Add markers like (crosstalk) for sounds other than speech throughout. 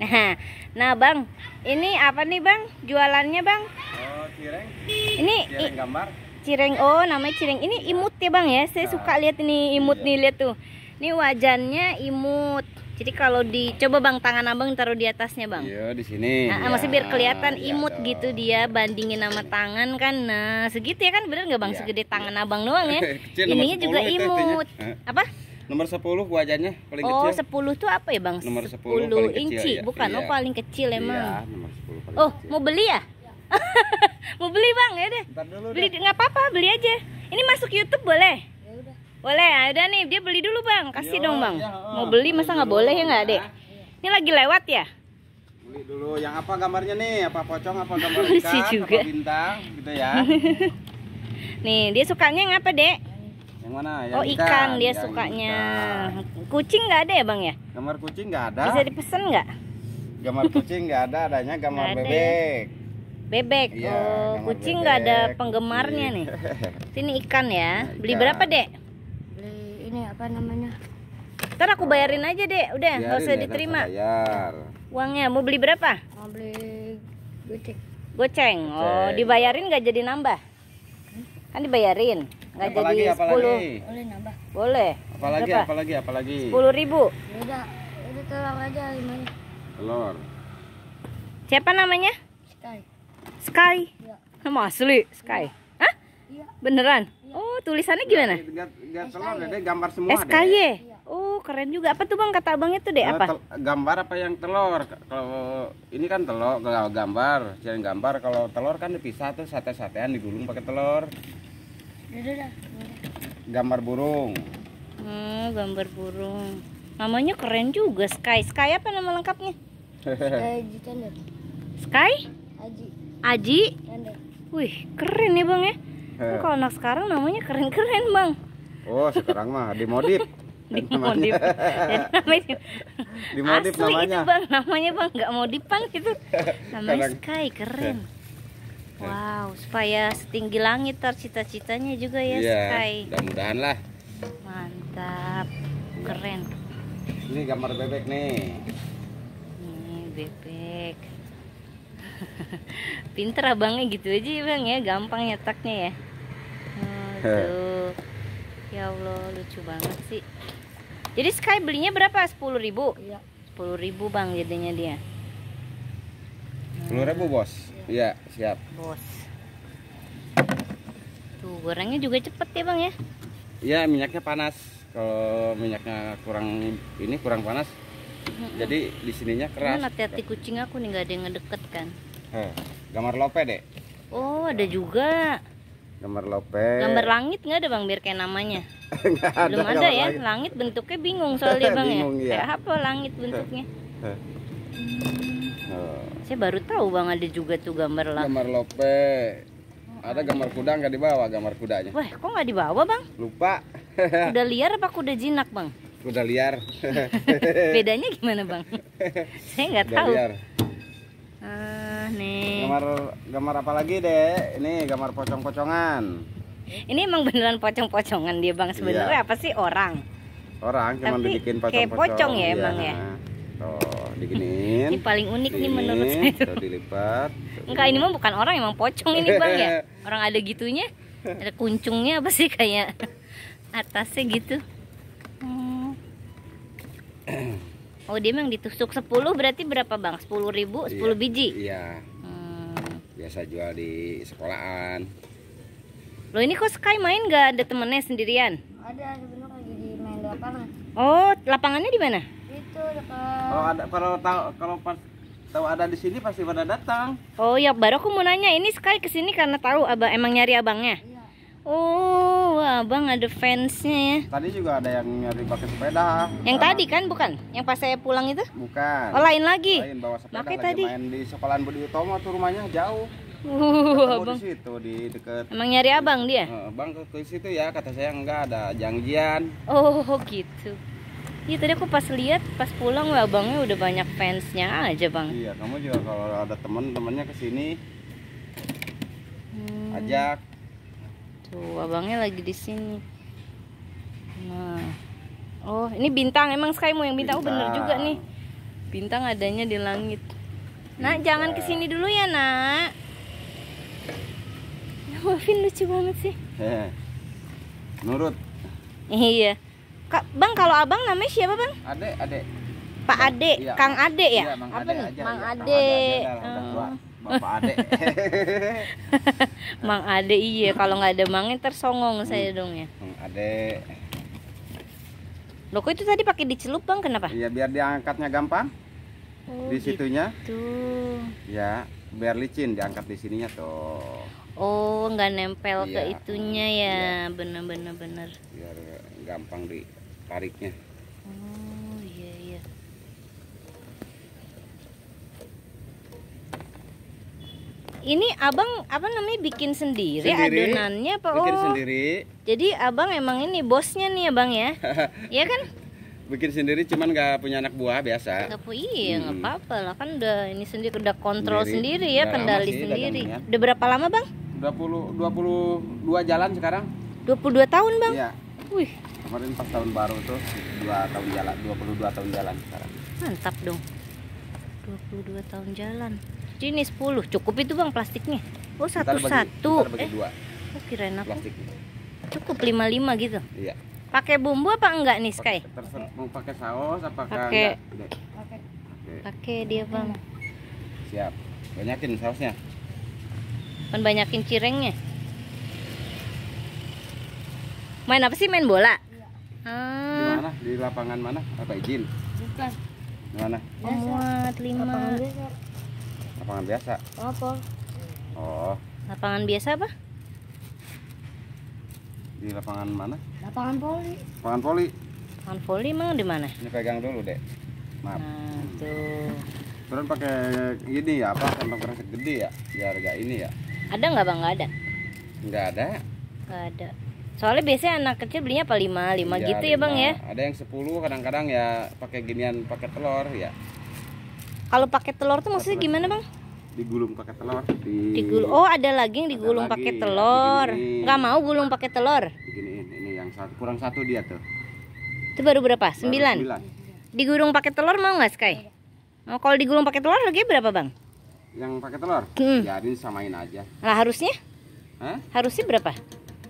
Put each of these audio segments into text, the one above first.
Nah, nah (laughs) bang, ini apa nih bang? Jualannya bang? Oh, cireng. Ini cireng gambar. Cireng, oh namanya cireng. Ini iya. imut ya bang ya. Saya nah, suka lihat ini imut iya. nih lihat tuh. Ini wajannya imut. Jadi kalau dicoba bang tangan abang taruh di atasnya bang. Iya di sini. Nah, ya, masih biar kelihatan imut ya, gitu dia bandingin sama tangan kan. Nah segitu ya kan bener nggak bang? ya. Segede tangan abang doang ya. (laughs) Ininya juga imut. Itu, apa? Nomor 10 wajannya paling oh, kecil. Oh, 10 itu apa ya, Bang? Nomor 10, 10 paling inci, kecil, ya? bukan iya. oh paling kecil iya, oh, iya. Iya, emang. Iya, nomor 10 paling Oh, kecil. mau beli ya? (laughs) mau beli, Bang, ya deh. beli enggak apa-apa, beli aja. Ini masuk YouTube boleh? Ya Boleh, ya udah nih, dia beli dulu, Bang. Kasih Yo, dong, Bang. Ya, oh. Mau beli masa nggak boleh ya nggak, Dek? Ini lagi lewat ya? Beli dulu yang apa gambarnya nih? Apa pocong, apa gambar (laughs) ikan, juga. apa bintang gitu ya. (laughs) nih, dia sukanya yang apa, Dek? Yang mana? Yang oh ikan, ikan dia yang sukanya. Ikan. Kucing nggak ada ya bang ya? Gambar kucing nggak ada. Bisa dipesen nggak? Gambar kucing nggak ada, adanya (laughs) gambar gak ya. bebek. Ada. Bebek. Iya, oh, kucing nggak ada penggemarnya iya. nih. (laughs) Sini ikan ya. Iya, beli ikan. berapa dek? Beli ini apa namanya? Ntar aku bayarin aja dek, udah nggak usah ya, diterima. Bayar. Uangnya mau beli berapa? Mau beli goceng. Goceng. Oh, dibayarin nggak jadi nambah? Kan dibayarin. nggak jadi sepuluh. Boleh nambah. Boleh. Apalagi Berapa? apalagi apalagi. Sepuluh ribu. Udah, udah telur aja limanya. Telur. Siapa namanya? Sky. Sky. Ya. Nama asli Sky. Ya. Hah? Ya. Beneran? Ya. Oh, tulisannya gimana? Enggak, telur, ya, deh, gambar semua SKY. deh. SKY. Iya. Iya keren juga. Apa tuh Bang kata Abangnya tuh deh eh, apa? Gambar apa yang telur? Kalau ini kan telur, kalau eh, gambar, jadi gambar. Kalau telur kan dipisah tuh sate-satean digulung pakai telur. Ya gambar burung. Hmm, gambar burung. Namanya keren juga Sky. Sky apa nama lengkapnya? (laughs) Sky? Aji. Aji? Wih, keren nih Bang ya. Kalau (laughs) anak sekarang namanya keren-keren, Bang. Oh, sekarang mah dimodif. (laughs) dimodif (laughs) dimodif Asli namanya itu bang namanya bang nggak dipang itu namanya sky keren eh. Eh. wow supaya setinggi langit tar cita-citanya juga ya, ya sky mudah-mudahan lah mantap keren ini gambar bebek nih ini bebek (laughs) pinter abangnya gitu aja ya, bang ya gampang nyetaknya ya tuh (laughs) ya Allah lucu banget sih jadi Sky belinya berapa 10 ribu iya. 10 ribu bang jadinya dia 10 ribu bos iya ya, siap bos tuh gorengnya juga cepet ya bang ya iya minyaknya panas kalau minyaknya kurang ini kurang panas jadi di sininya keras hati-hati kucing aku nih nggak ada yang ngedeket kan eh, Gambar lope deh oh ada juga Gambar lopeng. Gambar langit nggak ada bang biar kayak namanya. (laughs) ada. Belum ada ya. Langit. langit bentuknya bingung soalnya (laughs) bang ya. bingung, ya. Kayak apa langit bentuknya? oh. Saya baru tahu bang ada juga tuh gambar langit. Gambar lopeng. Ada gambar kuda nggak dibawa gambar kudanya? Wah, kok nggak dibawa bang? Lupa. (laughs) Udah liar apa kuda jinak bang? Kuda liar. Bedanya gimana bang? Saya nggak tahu. liar. Ah nih. Gambar gambar apa lagi deh? Ini gambar pocong-pocongan. Ini emang beneran pocong-pocongan dia bang sebenarnya iya. apa sih orang? Orang cuman Tapi dibikin pocong-pocong. pocong ya, iya. ya emang ya. Oh, diginin. (laughs) Ini paling unik ini, nih menurut saya. Tuh dilipat. Enggak, ini mah bukan orang, emang pocong ini, Bang ya. (laughs) Orang ada gitunya. Ada kuncungnya apa sih kayak (laughs) atasnya gitu. Oh, dia memang ditusuk 10 berarti berapa, Bang? 10 ribu, 10 iya, biji? Iya. Hmm. Biasa jual di sekolahan. Loh, ini kok Sky main gak ada temennya sendirian? Ada, sebenarnya lagi di main lapangan. Oh, lapangannya di mana? Itu dekat. Kalau ada kalau tahu kalau pas tahu ada di sini pasti pada datang. Oh, ya baru aku mau nanya, ini Sky kesini karena tahu abang emang nyari abangnya? Iya. Oh, abang ada fansnya ya. Tadi juga ada yang nyari pakai sepeda. Yang tadi kan bukan? Yang pas saya pulang itu? Bukan. Oh lain lagi. Lain bawa sepeda lagi tadi. main di sekolahan Budi Utomo tuh rumahnya jauh. Uh, abang. di situ di deket. Emang nyari abang dia? Uh, eh, bang ke, ke situ ya kata saya enggak ada janjian. Oh gitu. Iya tadi aku pas lihat pas pulang wah abangnya udah banyak fansnya aja bang. Iya kamu juga kalau ada temen temannya kesini hmm. ajak. Tuh, abangnya lagi di sini. Nah. Oh, ini bintang. Emang Skymu yang bintang. bintang. Oh, bener juga nih. Bintang adanya di langit. Nak, jangan kesini dulu ya, Nak. Wafin ya, lucu banget sih. Menurut? Eh, nurut. Iya. Kak, bang, kalau abang namanya siapa, Bang? Ade, Ade. Pak Ade, iya. Kang Ade ya? Iya, Mang Apa Ade nih? Mang iya, Kang Ade. Bapak Ade. (laughs) Mang Ade iya, kalau nggak ada Mangnya tersongong hmm. saya dong ya. Mang Ade. Loh kok itu tadi pakai dicelup Bang, kenapa? Iya, biar diangkatnya gampang. Oh, di situnya. Gitu. Ya, biar licin diangkat di sininya tuh. Oh, nggak nempel iya. ke itunya hmm, ya. Iya. Bener bener bener. Biar gampang ditariknya. Oh, iya iya. ini abang apa namanya bikin sendiri, sendiri adonannya apa bikin oh sendiri jadi abang emang ini bosnya nih abang ya (laughs) ya kan bikin sendiri cuman nggak punya anak buah biasa nggak punya iya nggak hmm. apa-apa lah kan udah ini sendiri udah kontrol sendiri, sendiri ya kendali sendiri dagangnya. udah berapa lama bang 20 22 jalan sekarang 22 tahun bang iya. Wih. Kemarin pas tahun baru tuh dua tahun jalan, 22 tahun jalan sekarang. Mantap dong. 22 tahun jalan. Ini 10. Cukup itu Bang plastiknya. Oh, satu-satu. Eh, dua. Oh, kirain aku. Plastik. Cukup 55 gitu. Iya. Pakai bumbu apa enggak nih Sky? mau pakai saus apa pakai? Pakai. Pakai dia, Bang. Siap. Banyakin sausnya. Kan banyakin cirengnya. Main apa sih? Main bola? Iya. Ah. Di mana? Di lapangan mana? Apa izin? Bukan. Di mana? Muat lima. Lapangan Lapangan biasa. Apa? Oh. Lapangan biasa apa? Di lapangan mana? Lapangan poli. Lapangan poli. Lapangan poli mana di mana? Ini pegang dulu, deh. Maaf. Nah, tuh. Turun pakai ini ya, apa kantong kresek gede ya? Biar gak ini ya. Ada nggak Bang? Nggak ada. Nggak ada. Nggak ada. Soalnya biasanya anak kecil belinya apa lima, lima ya, gitu ya Bang ya. Ada yang sepuluh kadang-kadang ya pakai ginian pakai telur ya. Kalau pakai telur tuh maksudnya gimana bang? Digulung pakai telur. Di... Digulung. Oh ada lagi yang digulung pakai telur. Gak mau gulung pakai telur. Begini ini yang satu kurang satu dia tuh. Itu baru berapa? Sembilan. Baru sembilan. Digulung pakai telur mau nggak Sky? Mau kalau digulung pakai telur lagi berapa bang? Yang pakai telur? Hmm. Ya ini samain aja. Lah harusnya? Hah? Harusnya berapa?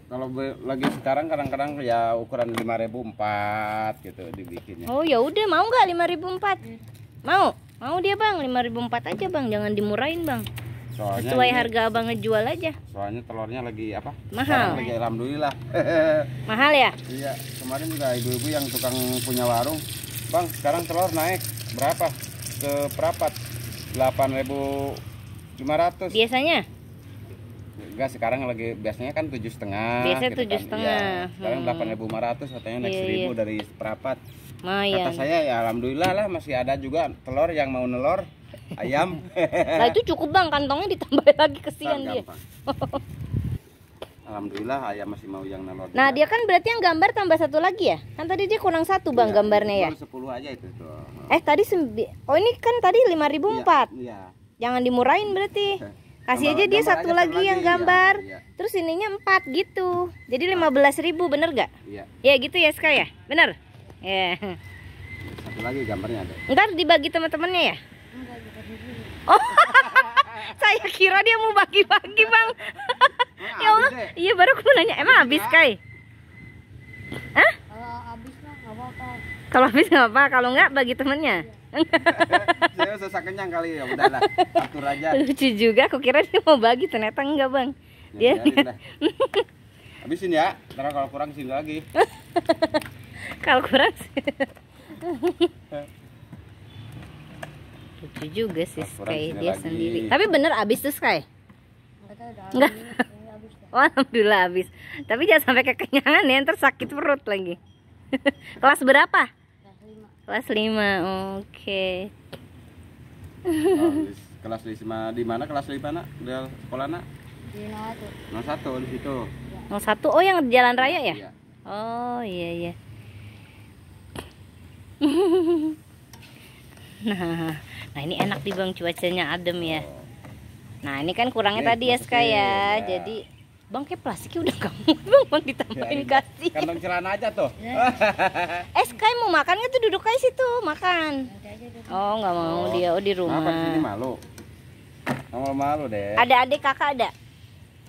kalau lagi sekarang kadang-kadang ya ukuran lima ribu empat gitu dibikinnya. Oh ya udah mau nggak empat? Mau. Mau dia bang, 5004 aja bang, jangan dimurahin bang. Soalnya Sesuai harga abang ngejual aja. Soalnya telurnya lagi apa? Mahal. lagi alhamdulillah. (laughs) Mahal ya? Iya, kemarin juga ibu-ibu yang tukang punya warung, bang sekarang telur naik berapa? Ke perapat 8.500. Biasanya? Enggak, sekarang lagi biasanya kan tujuh setengah. Biasanya gitu kan. tujuh setengah. Iya, sekarang hmm. delapan ribu lima ratus katanya naik iya, iya. seribu dari perapat. Mayan. Kata saya ya alhamdulillah lah masih ada juga telur yang mau nelor ayam. (laughs) nah itu cukup bang kantongnya ditambah lagi kesian dia. alhamdulillah ayam masih mau yang nelor. Nah dia kan berarti yang gambar tambah satu lagi ya? Kan tadi dia kurang satu bang ya, gambarnya ya? sepuluh aja itu tuh. Eh tadi sembi oh ini kan tadi lima ribu empat iya, iya. Jangan dimurahin berarti. (laughs) Kasih gambar, aja dia satu aja lagi yang iya, gambar. Ya, ya. Terus ininya empat gitu. Jadi lima belas ribu bener gak? Iya. Ya gitu ya Sky ya? Bener? Iya. Yeah. Satu lagi gambarnya ada. Ntar dibagi teman-temannya ya? Oh. (laughs) Saya kira dia mau bagi-bagi, Bang. Nah, ya Allah. Deh. Iya, baru aku nanya, emang habis, iya. Kai? Hah? Kalau habis nggak apa Kalau nggak bagi temennya. Iya. (laughs) Saya susah kenyang kali ya, udahlah. Atur aja. Lucu juga, aku kira dia mau bagi, ternyata enggak, Bang. Ya, dia habisin ya karena kalau kurang sini lagi (laughs) kalau kurang sih lucu juga sih Sky dia lagi. sendiri tapi bener abis tuh Sky enggak oh, alhamdulillah abis tapi jangan sampai kekenyangan ya ntar sakit perut lagi (laughs) kelas berapa kelas 5 oke oh, kelas 5 okay. oh, di mana kelas 5 nak di sekolah nak di 01 01 di situ 01 oh yang di jalan raya ya, ya. oh iya iya nah, (laughs) nah ini enak di bang cuacanya adem ya. Oh. Nah ini kan kurangnya ini iya, tadi ya Sky ya. Iya. Jadi bang kayak plastiknya udah kamu bang bang ditambahin ya, kasih. Kantong celana aja tuh. Ya. (laughs) eh Sky mau makan nggak tuh duduk aja situ makan. Oh nggak mau oh. dia oh di rumah. sini malu? Malu-malu deh. Ada adik kakak ada?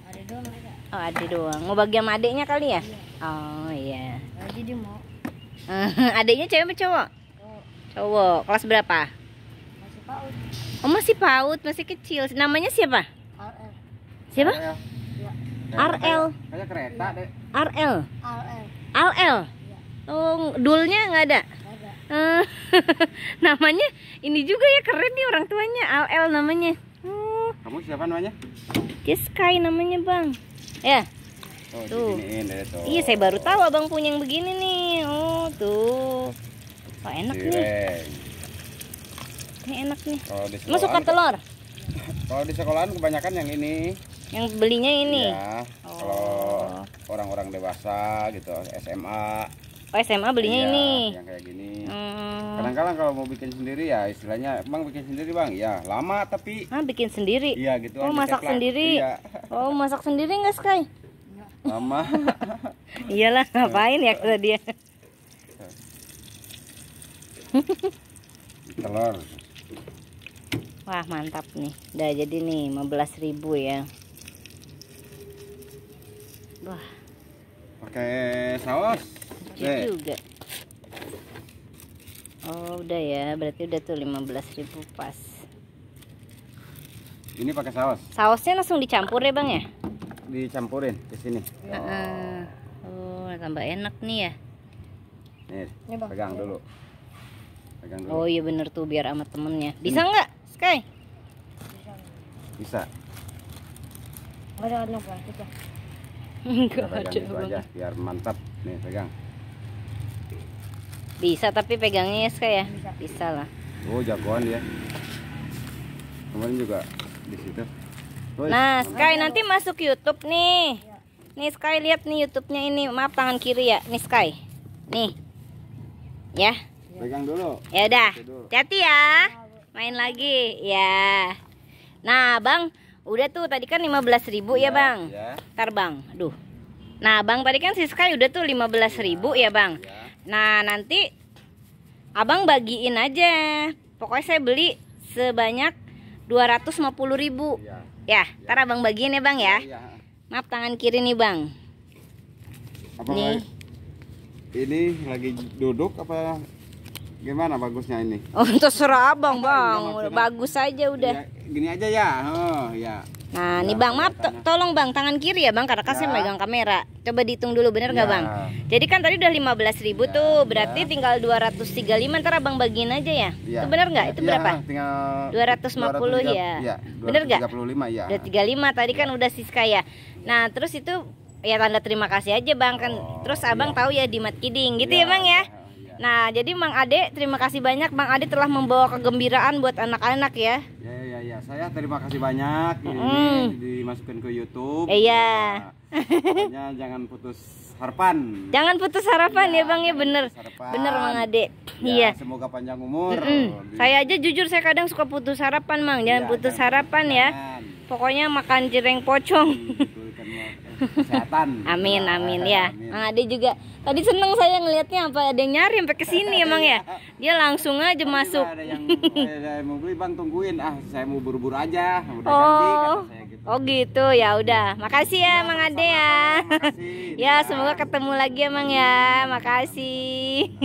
Ada doang ada. Oh adik doang. Mau bagi sama adiknya kali ya? Iya. Oh iya. Jadi (laughs) Adiknya cewek apa cowok? Cowok. Cowok. Kelas berapa? Masih PAUD. Oh, masih PAUD, masih kecil. Namanya siapa? RL. Siapa? RL. Ya. RL. RL. RL. RL. Ya. Oh, dulnya nggak ada? Nggak ada. Eh, (laughs) namanya ini juga ya keren nih orang tuanya. RL namanya. Oh. Kamu siapa namanya? Dia namanya, Bang. Ya. Oh, tuh. Deh, tuh. Iya, saya baru tahu Abang punya yang begini nih. Oh, tuh. Oh, enak Cireng. nih. Ini enak nih. Masuk suka telur? (laughs) Kalau di sekolahan kebanyakan yang ini. Yang belinya ini. Ya. Oh. Kalau orang-orang dewasa gitu, SMA. Oh, SMA belinya iya, ini. Yang kayak gini. kadang hmm. Kadang-kadang kalau mau bikin sendiri ya istilahnya Bang bikin sendiri, Bang. Ya, lama tapi. Ah, bikin sendiri. Iya, gitu. Oh, masak sendiri. Iya. Oh, masak sendiri enggak, Sky? Mama. (laughs) Iyalah ngapain ya kalau dia. (laughs) Telur. Wah mantap nih. Udah jadi nih ribu ya. Wah. Pakai saus. Oke juga. Oh udah ya, berarti udah tuh ribu pas. Ini pakai saus. Sausnya langsung dicampur ya bang ya? dicampurin ke sini. Oh. Oh, tambah enak nih ya. Nih, pegang dulu. Pegang dulu. Oh iya bener tuh biar amat temennya. Bisa nggak, Sky? Bisa. Bisa. ada aja biar mantap. Nih, pegang. Bisa tapi pegangnya ya, Sky ya? Bisa. lah. Oh, jagoan ya. Kemarin juga di situ. Nah, Sky nanti masuk YouTube nih. Nih Sky lihat nih YouTube-nya ini. Maaf tangan kiri ya. Nih Sky. Nih. Ya. Pegang dulu. Ya udah. Hati ya. Main lagi ya. Nah, Bang, udah tuh tadi kan 15.000 ya, ya Bang. Ya. Bang. Aduh. Nah, Bang tadi kan si Sky udah tuh 15.000 ya, ya Bang. Ya. Nah, nanti Abang bagiin aja. Pokoknya saya beli sebanyak 250.000. Iya. Ya, ya. ntar ya. abang bagiin ya bang ya. Ya, ya. Maaf tangan kiri nih bang. Apa nih. Ini lagi duduk apa gimana bagusnya ini? Oh terserah abang bang, bagus aja udah. Iya, gini aja ya, oh ya. Nah, nih ya. Bang, maaf to tolong Bang, tangan kiri ya Bang karena kasih ya. megang kamera. Coba dihitung dulu bener nggak ya. Bang? Jadi kan tadi udah 15.000 ya, tuh, berarti ya. tinggal 235 ntar Abang bagiin aja ya. ya. Itu bener nggak? Itu ya, berapa? tinggal 250 230, ya. ya. Bener nggak? 35 ya. 235 tadi kan ya. udah Siska ya. Nah, terus itu ya tanda terima kasih aja Bang kan. Oh, terus Abang ya. tahu ya di Mat Kiding gitu ya, ya Bang ya. Iya, iya. Nah, jadi Mang Ade terima kasih banyak Bang Ade telah membawa kegembiraan buat anak-anak ya. ya saya terima kasih banyak mm. ini dimasukkan ke YouTube. Iya. Nah, jangan putus harapan. Jangan putus harapan ya, ya Bang ya iya, bener. Bener Mang Ade. Ya, iya. semoga panjang umur. Mm -mm. Saya aja jujur saya kadang suka putus harapan Mang. Jangan ya, putus jangan harapan ya. Pokoknya makan jereng pocong. Gitu kesehatan. amin, nah, amin ya. Amin. Nah, juga tadi seneng saya ngelihatnya apa ada yang nyari sampai ke sini emang ya. ya? (laughs) Dia langsung aja Tapi masuk. Ada yang, eh, ada yang mau beli Bang tungguin. Ah, saya mau buru-buru aja. Udah oh. Ganti, saya gitu. Oh gitu ya udah. Makasih ya, ya Mang Ade ya. (laughs) ya, semoga ketemu lagi emang ya, ya. Makasih.